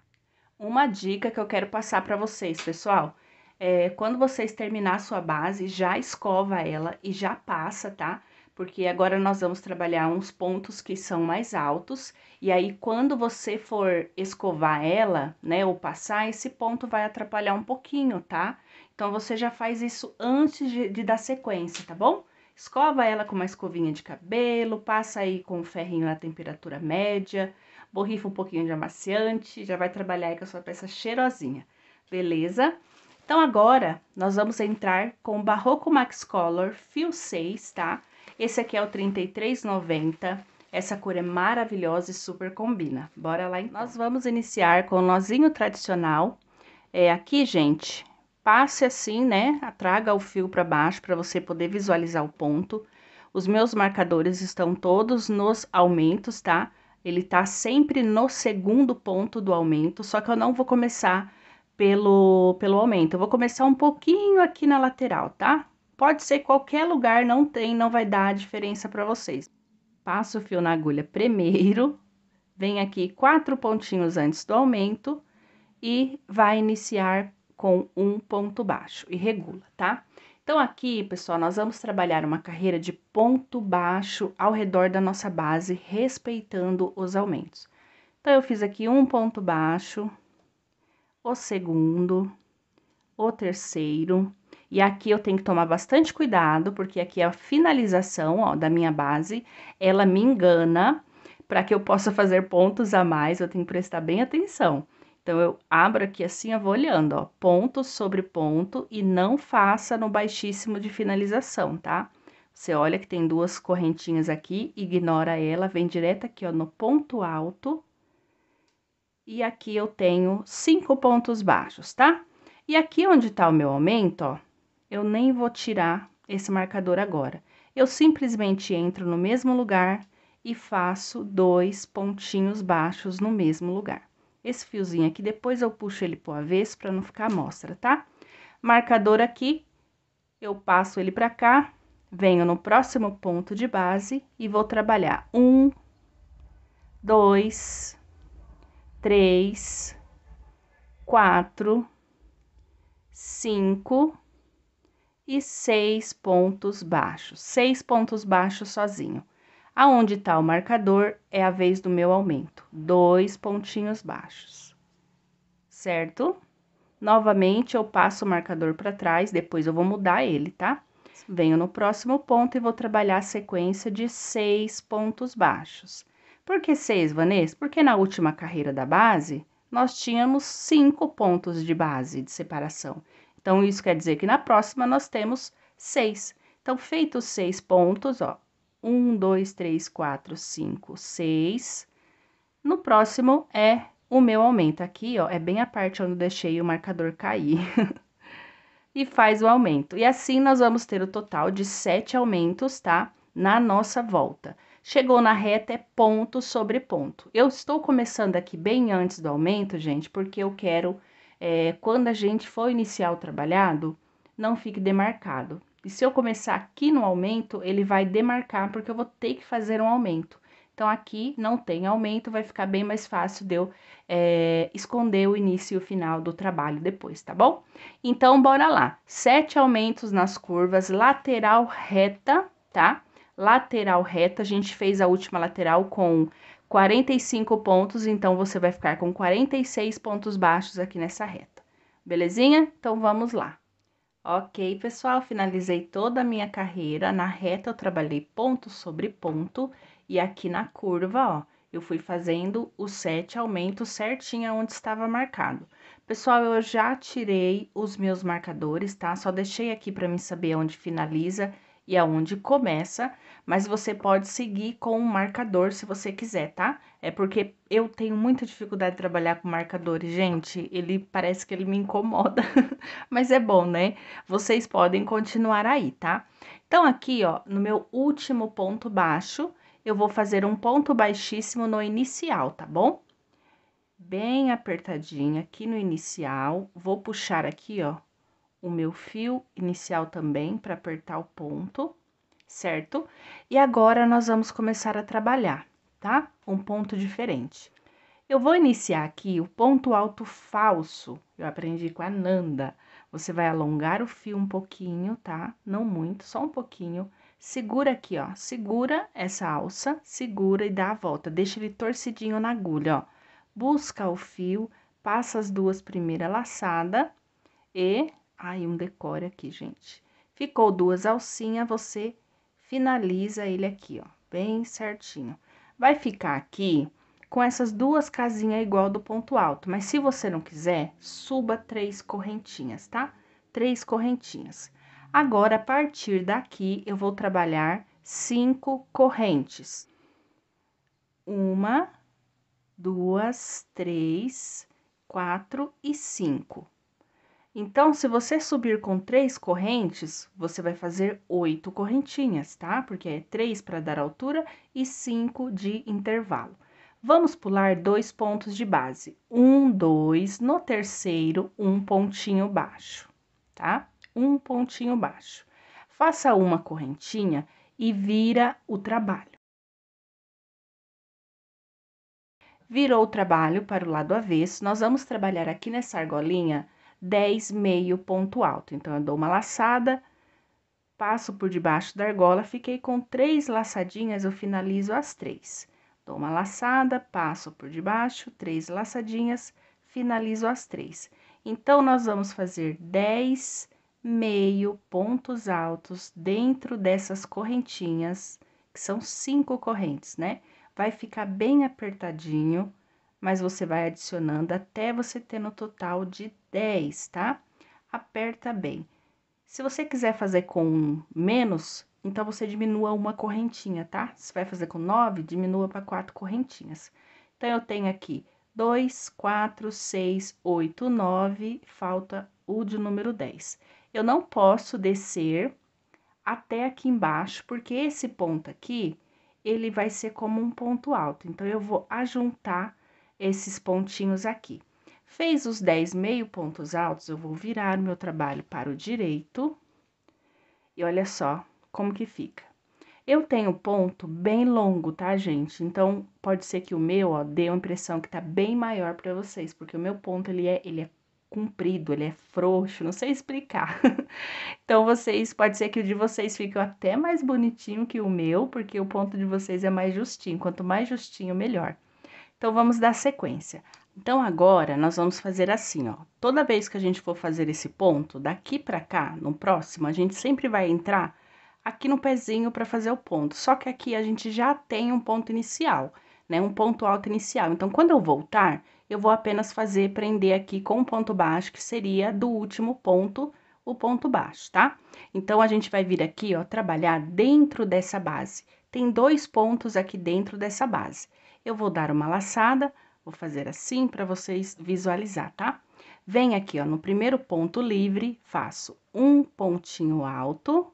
Uma dica que eu quero passar para vocês, pessoal, é quando vocês terminar a sua base, já escova ela e já passa, tá? Porque agora nós vamos trabalhar uns pontos que são mais altos, e aí quando você for escovar ela, né, ou passar, esse ponto vai atrapalhar um pouquinho, tá? Então, você já faz isso antes de, de dar sequência, tá bom? Escova ela com uma escovinha de cabelo, passa aí com o ferrinho na temperatura média, borrifa um pouquinho de amaciante, já vai trabalhar aí com a sua peça cheirosinha, beleza? Então agora nós vamos entrar com o Barroco Max Color fio 6, tá? Esse aqui é o 3390. Essa cor é maravilhosa e super combina. Bora lá então. Nós vamos iniciar com o nozinho tradicional. É, aqui, gente, passe assim, né? Atraga o fio para baixo para você poder visualizar o ponto. Os meus marcadores estão todos nos aumentos, tá? Ele tá sempre no segundo ponto do aumento, só que eu não vou começar pelo, pelo aumento. Eu vou começar um pouquinho aqui na lateral, tá? Pode ser qualquer lugar, não tem, não vai dar a diferença para vocês. Passo o fio na agulha primeiro, vem aqui quatro pontinhos antes do aumento e vai iniciar com um ponto baixo e regula, tá? Então, aqui, pessoal, nós vamos trabalhar uma carreira de ponto baixo ao redor da nossa base, respeitando os aumentos. Então, eu fiz aqui um ponto baixo, o segundo, o terceiro, e aqui eu tenho que tomar bastante cuidado, porque aqui a finalização, ó, da minha base, ela me engana, para que eu possa fazer pontos a mais, eu tenho que prestar bem atenção. Então, eu abro aqui assim, eu vou olhando, ó, ponto sobre ponto e não faça no baixíssimo de finalização, tá? Você olha que tem duas correntinhas aqui, ignora ela, vem direto aqui, ó, no ponto alto. E aqui eu tenho cinco pontos baixos, tá? E aqui onde tá o meu aumento, ó, eu nem vou tirar esse marcador agora. Eu simplesmente entro no mesmo lugar e faço dois pontinhos baixos no mesmo lugar esse fiozinho aqui, depois eu puxo ele pro avesso para não ficar amostra, tá? Marcador aqui, eu passo ele pra cá, venho no próximo ponto de base e vou trabalhar um, dois, três, quatro, cinco e seis pontos baixos, seis pontos baixos sozinho. Aonde está o marcador é a vez do meu aumento, dois pontinhos baixos, certo? Novamente eu passo o marcador para trás, depois eu vou mudar ele, tá? Venho no próximo ponto e vou trabalhar a sequência de seis pontos baixos. Por que seis, Vanessa? Porque na última carreira da base, nós tínhamos cinco pontos de base de separação. Então, isso quer dizer que na próxima nós temos seis. Então, feitos seis pontos, ó, 1, 2, 3, 4, 5, 6. No próximo é o meu aumento aqui, ó, é bem a parte onde deixei o marcador cair. e faz o aumento. E assim nós vamos ter o total de sete aumentos, tá? Na nossa volta. Chegou na reta, é ponto sobre ponto. Eu estou começando aqui bem antes do aumento, gente, porque eu quero, é, quando a gente for iniciar o trabalhado, não fique demarcado. E se eu começar aqui no aumento, ele vai demarcar porque eu vou ter que fazer um aumento. Então, aqui não tem aumento, vai ficar bem mais fácil de eu é, esconder o início e o final do trabalho depois, tá bom? Então, bora lá. Sete aumentos nas curvas, lateral reta, tá? Lateral reta, a gente fez a última lateral com 45 pontos, então você vai ficar com 46 pontos baixos aqui nessa reta. Belezinha? Então, vamos lá. Ok, pessoal, finalizei toda a minha carreira. Na reta eu trabalhei ponto sobre ponto e aqui na curva, ó, eu fui fazendo os sete aumentos certinho onde estava marcado. Pessoal, eu já tirei os meus marcadores, tá? Só deixei aqui para mim saber onde finaliza e aonde começa, mas você pode seguir com um marcador se você quiser, tá? É porque eu tenho muita dificuldade de trabalhar com marcadores, gente. Ele parece que ele me incomoda, mas é bom, né? Vocês podem continuar aí, tá? Então aqui, ó, no meu último ponto baixo, eu vou fazer um ponto baixíssimo no inicial, tá bom? Bem apertadinho aqui no inicial, vou puxar aqui, ó, o meu fio inicial também para apertar o ponto certo? E agora nós vamos começar a trabalhar, tá? Um ponto diferente. Eu vou iniciar aqui o ponto alto falso, eu aprendi com a Nanda. Você vai alongar o fio um pouquinho, tá? Não muito, só um pouquinho. Segura aqui, ó, segura essa alça, segura e dá a volta. Deixa ele torcidinho na agulha, ó. Busca o fio, passa as duas primeiras laçadas e... Aí, um decore aqui, gente. Ficou duas alcinhas, você finaliza ele aqui, ó, bem certinho. Vai ficar aqui com essas duas casinhas igual do ponto alto, mas se você não quiser, suba três correntinhas, tá? Três correntinhas. Agora, a partir daqui, eu vou trabalhar cinco correntes. Uma, duas, três, quatro e cinco. Então, se você subir com três correntes, você vai fazer oito correntinhas, tá? Porque é três para dar altura e cinco de intervalo. Vamos pular dois pontos de base. Um, dois, no terceiro, um pontinho baixo, tá? Um pontinho baixo. Faça uma correntinha e vira o trabalho. Virou o trabalho para o lado avesso, nós vamos trabalhar aqui nessa argolinha 10 meio ponto alto. Então, eu dou uma laçada, passo por debaixo da argola, fiquei com três laçadinhas, eu finalizo as três. Dou uma laçada, passo por debaixo, três laçadinhas, finalizo as três. Então, nós vamos fazer 10 meio pontos altos dentro dessas correntinhas, que são cinco correntes, né? Vai ficar bem apertadinho, mas você vai adicionando até você ter no total de 10, tá? Aperta bem. Se você quiser fazer com menos, então você diminua uma correntinha, tá? Se vai fazer com 9, diminua para quatro correntinhas. Então, eu tenho aqui 2, 4, 6, 8, 9, falta o de número 10. Eu não posso descer até aqui embaixo, porque esse ponto aqui, ele vai ser como um ponto alto. Então, eu vou ajuntar esses pontinhos aqui. Fez os 10 meio pontos altos, eu vou virar o meu trabalho para o direito. E olha só como que fica. Eu tenho ponto bem longo, tá, gente? Então, pode ser que o meu, ó, dê a impressão que tá bem maior para vocês, porque o meu ponto, ele é, ele é comprido, ele é frouxo, não sei explicar. então, vocês, pode ser que o de vocês fique até mais bonitinho que o meu, porque o ponto de vocês é mais justinho. Quanto mais justinho, melhor. Então, vamos dar sequência. Então agora nós vamos fazer assim, ó. Toda vez que a gente for fazer esse ponto, daqui pra cá, no próximo, a gente sempre vai entrar aqui no pezinho para fazer o ponto. Só que aqui a gente já tem um ponto inicial, né? Um ponto alto inicial. Então, quando eu voltar, eu vou apenas fazer prender aqui com um ponto baixo, que seria do último ponto, o ponto baixo, tá? Então, a gente vai vir aqui, ó, trabalhar dentro dessa base. Tem dois pontos aqui dentro dessa base. Eu vou dar uma laçada, Vou fazer assim para vocês visualizar, tá? Vem aqui, ó, no primeiro ponto livre, faço um pontinho alto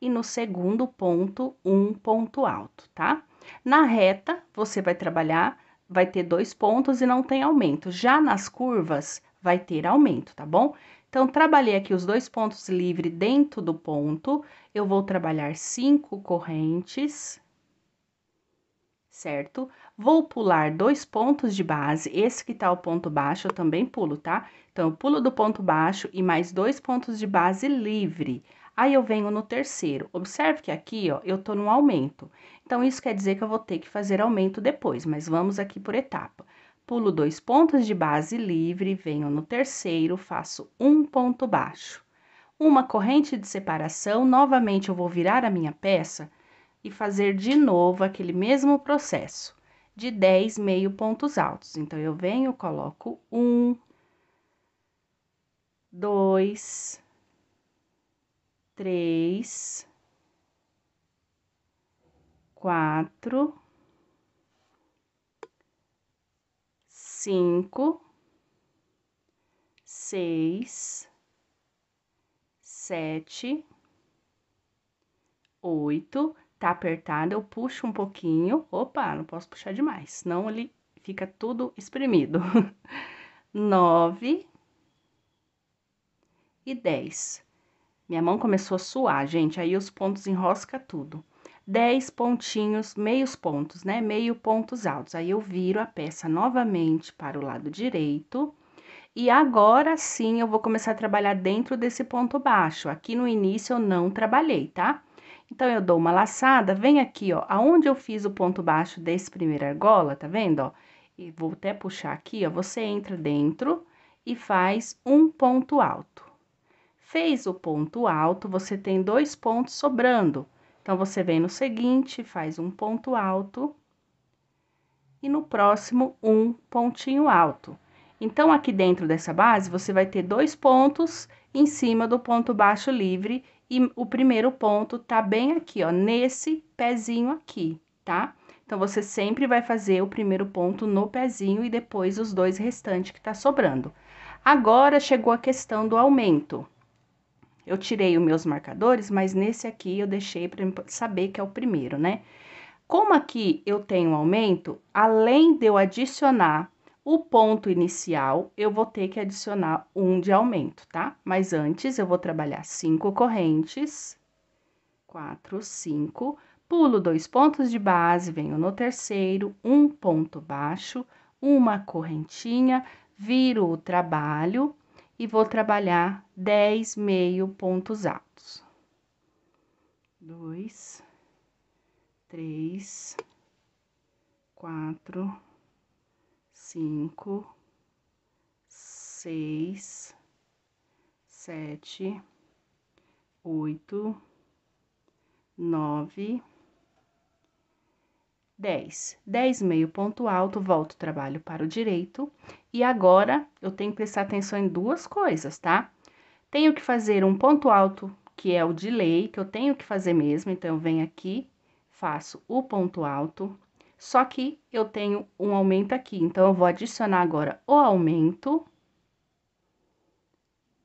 e no segundo ponto, um ponto alto, tá? Na reta, você vai trabalhar, vai ter dois pontos e não tem aumento. Já nas curvas, vai ter aumento, tá bom? Então, trabalhei aqui os dois pontos livres dentro do ponto, eu vou trabalhar cinco correntes, certo? Vou pular dois pontos de base, esse que tá o ponto baixo eu também pulo, tá? Então, eu pulo do ponto baixo e mais dois pontos de base livre. Aí, eu venho no terceiro. Observe que aqui, ó, eu tô no aumento. Então, isso quer dizer que eu vou ter que fazer aumento depois, mas vamos aqui por etapa. Pulo dois pontos de base livre, venho no terceiro, faço um ponto baixo. Uma corrente de separação, novamente eu vou virar a minha peça e fazer de novo aquele mesmo processo de 10 meio pontos altos. Então, eu venho, coloco um, dois, três, quatro, cinco, seis, sete, oito tá apertada, eu puxo um pouquinho. Opa, não posso puxar demais, senão ele fica tudo espremido. nove e dez. Minha mão começou a suar, gente, aí os pontos enrosca tudo. Dez pontinhos, meios pontos, né? Meio pontos altos. Aí eu viro a peça novamente para o lado direito. E agora sim eu vou começar a trabalhar dentro desse ponto baixo. Aqui no início eu não trabalhei, tá? Então, eu dou uma laçada, vem aqui, ó, aonde eu fiz o ponto baixo desse primeiro argola, tá vendo, ó? E vou até puxar aqui, ó, você entra dentro e faz um ponto alto. Fez o ponto alto, você tem dois pontos sobrando. Então, você vem no seguinte, faz um ponto alto e no próximo um pontinho alto. Então, aqui dentro dessa base, você vai ter dois pontos em cima do ponto baixo livre e o primeiro ponto tá bem aqui, ó, nesse pezinho aqui, tá? Então, você sempre vai fazer o primeiro ponto no pezinho e depois os dois restantes que tá sobrando. Agora, chegou a questão do aumento. Eu tirei os meus marcadores, mas nesse aqui eu deixei para saber que é o primeiro, né? Como aqui eu tenho aumento, além de eu adicionar o ponto inicial, eu vou ter que adicionar um de aumento, tá? Mas antes, eu vou trabalhar cinco correntes, quatro, cinco, pulo dois pontos de base, venho no terceiro, um ponto baixo, uma correntinha, viro o trabalho e vou trabalhar dez meio pontos altos. Dois, três, quatro, cinco, seis, sete, oito, nove, dez. Dez meio ponto alto, volto o trabalho para o direito. E agora, eu tenho que prestar atenção em duas coisas, tá? Tenho que fazer um ponto alto, que é o de lei, que eu tenho que fazer mesmo. Então, eu venho aqui, faço o ponto alto só que eu tenho um aumento aqui, então eu vou adicionar agora o aumento,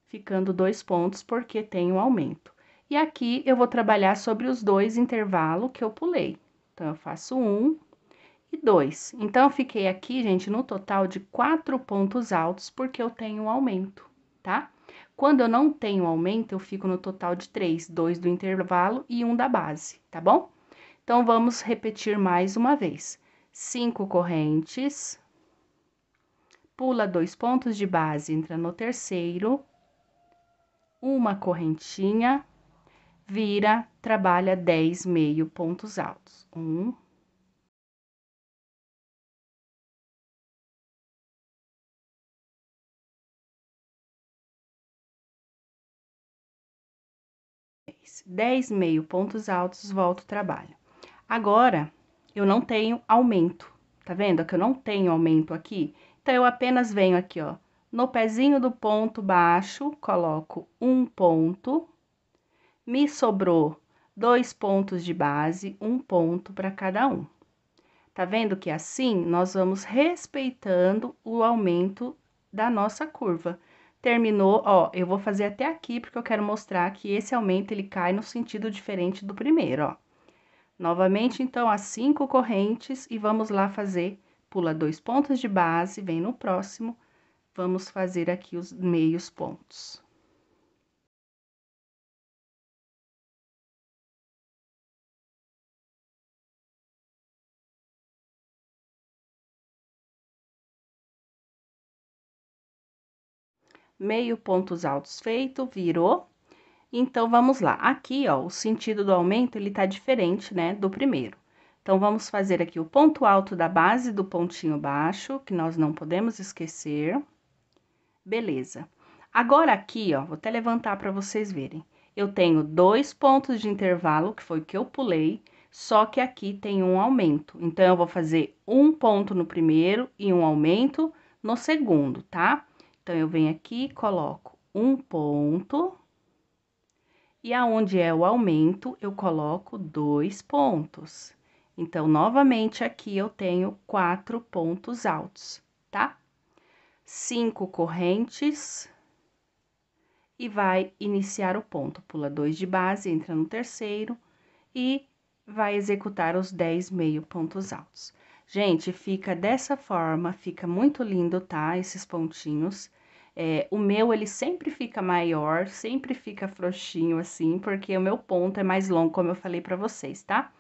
ficando dois pontos porque tem um aumento. E aqui eu vou trabalhar sobre os dois intervalos que eu pulei. Então, eu faço um e dois. Então, eu fiquei aqui, gente, no total de quatro pontos altos porque eu tenho um aumento, tá? Quando eu não tenho aumento, eu fico no total de três, dois do intervalo e um da base, tá bom? Então, vamos repetir mais uma vez. Cinco correntes, pula dois pontos de base, entra no terceiro, uma correntinha, vira, trabalha dez meio pontos altos. Um, dez meio pontos altos, volta o trabalho. Agora, eu não tenho aumento, tá vendo? É que eu não tenho aumento aqui. Então, eu apenas venho aqui, ó, no pezinho do ponto baixo, coloco um ponto, me sobrou dois pontos de base, um ponto para cada um. Tá vendo que assim nós vamos respeitando o aumento da nossa curva. Terminou, ó, eu vou fazer até aqui porque eu quero mostrar que esse aumento ele cai no sentido diferente do primeiro, ó. Novamente, então, as cinco correntes e vamos lá fazer, pula dois pontos de base, vem no próximo, vamos fazer aqui os meios pontos. Meio pontos altos feito, virou, então, vamos lá. Aqui, ó, o sentido do aumento, ele tá diferente, né, do primeiro. Então, vamos fazer aqui o ponto alto da base do pontinho baixo, que nós não podemos esquecer. Beleza. Agora, aqui, ó, vou até levantar para vocês verem. Eu tenho dois pontos de intervalo, que foi o que eu pulei, só que aqui tem um aumento. Então, eu vou fazer um ponto no primeiro e um aumento no segundo, tá? Então, eu venho aqui, coloco um ponto e aonde é o aumento, eu coloco dois pontos. Então, novamente, aqui eu tenho quatro pontos altos, tá? Cinco correntes e vai iniciar o ponto. Pula dois de base, entra no terceiro e vai executar os dez meio pontos altos. Gente, fica dessa forma, fica muito lindo, tá? Esses pontinhos. É, o meu, ele sempre fica maior, sempre fica frouxinho assim, porque o meu ponto é mais longo, como eu falei para vocês, tá?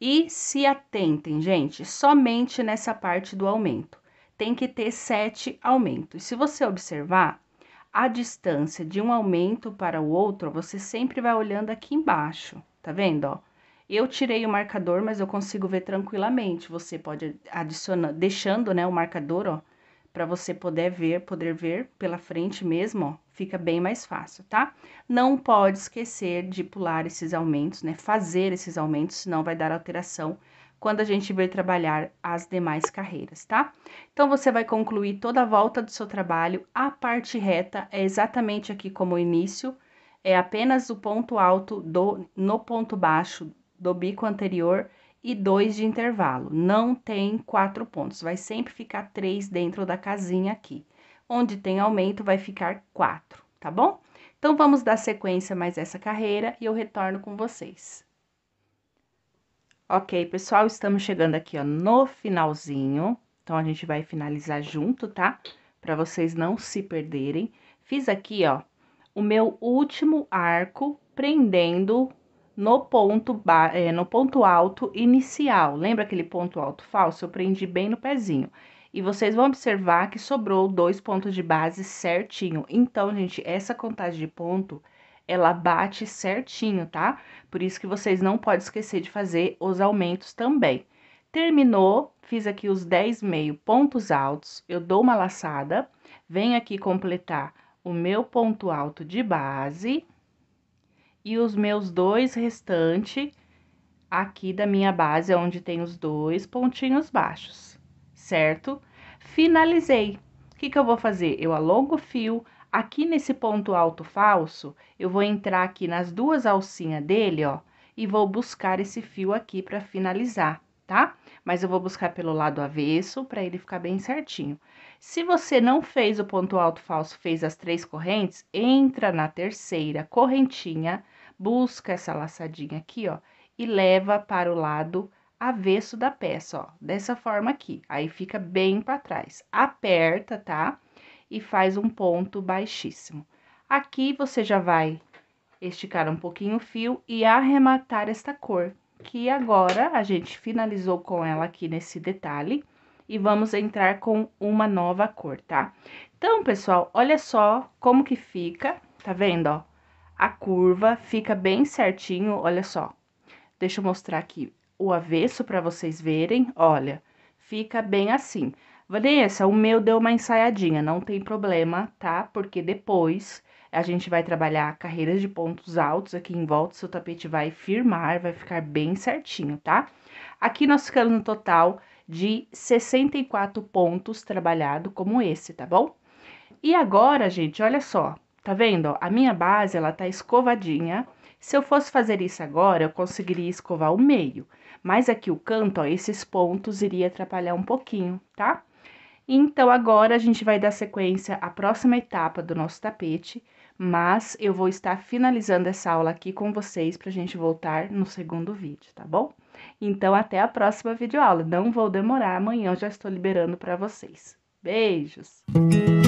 E se atentem, gente, somente nessa parte do aumento. Tem que ter sete aumentos. Se você observar, a distância de um aumento para o outro, você sempre vai olhando aqui embaixo, tá vendo, ó? Eu tirei o marcador, mas eu consigo ver tranquilamente. Você pode adicionar, deixando, né, o marcador, ó, para você poder ver, poder ver pela frente mesmo, ó, fica bem mais fácil, tá? Não pode esquecer de pular esses aumentos, né? Fazer esses aumentos, senão vai dar alteração quando a gente vir trabalhar as demais carreiras, tá? Então, você vai concluir toda a volta do seu trabalho, a parte reta é exatamente aqui como o início, é apenas o ponto alto do, no ponto baixo do bico anterior e dois de intervalo. Não tem quatro pontos, vai sempre ficar três dentro da casinha aqui. Onde tem aumento, vai ficar quatro, tá bom? Então, vamos dar sequência mais essa carreira e eu retorno com vocês. Ok, pessoal, estamos chegando aqui, ó, no finalzinho. Então, a gente vai finalizar junto, tá? Para vocês não se perderem. Fiz aqui, ó, o meu último arco prendendo no ponto, é, no ponto alto inicial. Lembra aquele ponto alto falso? Eu prendi bem no pezinho. E vocês vão observar que sobrou dois pontos de base certinho. Então, gente, essa contagem de ponto, ela bate certinho, tá? Por isso que vocês não podem esquecer de fazer os aumentos também. Terminou, fiz aqui os 10 meio pontos altos, eu dou uma laçada, venho aqui completar o meu ponto alto de base e os meus dois restantes aqui da minha base, onde tem os dois pontinhos baixos, certo? Finalizei. O que, que eu vou fazer? Eu alongo o fio, aqui nesse ponto alto falso, eu vou entrar aqui nas duas alcinhas dele, ó, e vou buscar esse fio aqui para finalizar tá? Mas eu vou buscar pelo lado avesso para ele ficar bem certinho. Se você não fez o ponto alto falso, fez as três correntes, entra na terceira correntinha, busca essa laçadinha aqui, ó, e leva para o lado avesso da peça, ó, dessa forma aqui. Aí fica bem para trás. Aperta, tá? E faz um ponto baixíssimo. Aqui você já vai esticar um pouquinho o fio e arrematar esta cor, que agora a gente finalizou com ela aqui nesse detalhe e vamos entrar com uma nova cor, tá? Então, pessoal, olha só como que fica, tá vendo, ó? A curva fica bem certinho, olha só. Deixa eu mostrar aqui o avesso para vocês verem, olha, fica bem assim. Vanessa, o meu deu uma ensaiadinha, não tem problema, tá? Porque depois a gente vai trabalhar carreiras de pontos altos aqui em volta, seu tapete vai firmar, vai ficar bem certinho, tá? Aqui nós ficamos no total de 64 pontos trabalhado como esse, tá bom? E agora, gente, olha só, tá vendo? A minha base, ela tá escovadinha. Se eu fosse fazer isso agora, eu conseguiria escovar o meio. Mas aqui o canto, ó, esses pontos iria atrapalhar um pouquinho, tá? Então, agora a gente vai dar sequência à próxima etapa do nosso tapete, mas eu vou estar finalizando essa aula aqui com vocês para a gente voltar no segundo vídeo, tá bom? Então, até a próxima videoaula. Não vou demorar, amanhã eu já estou liberando para vocês. Beijos!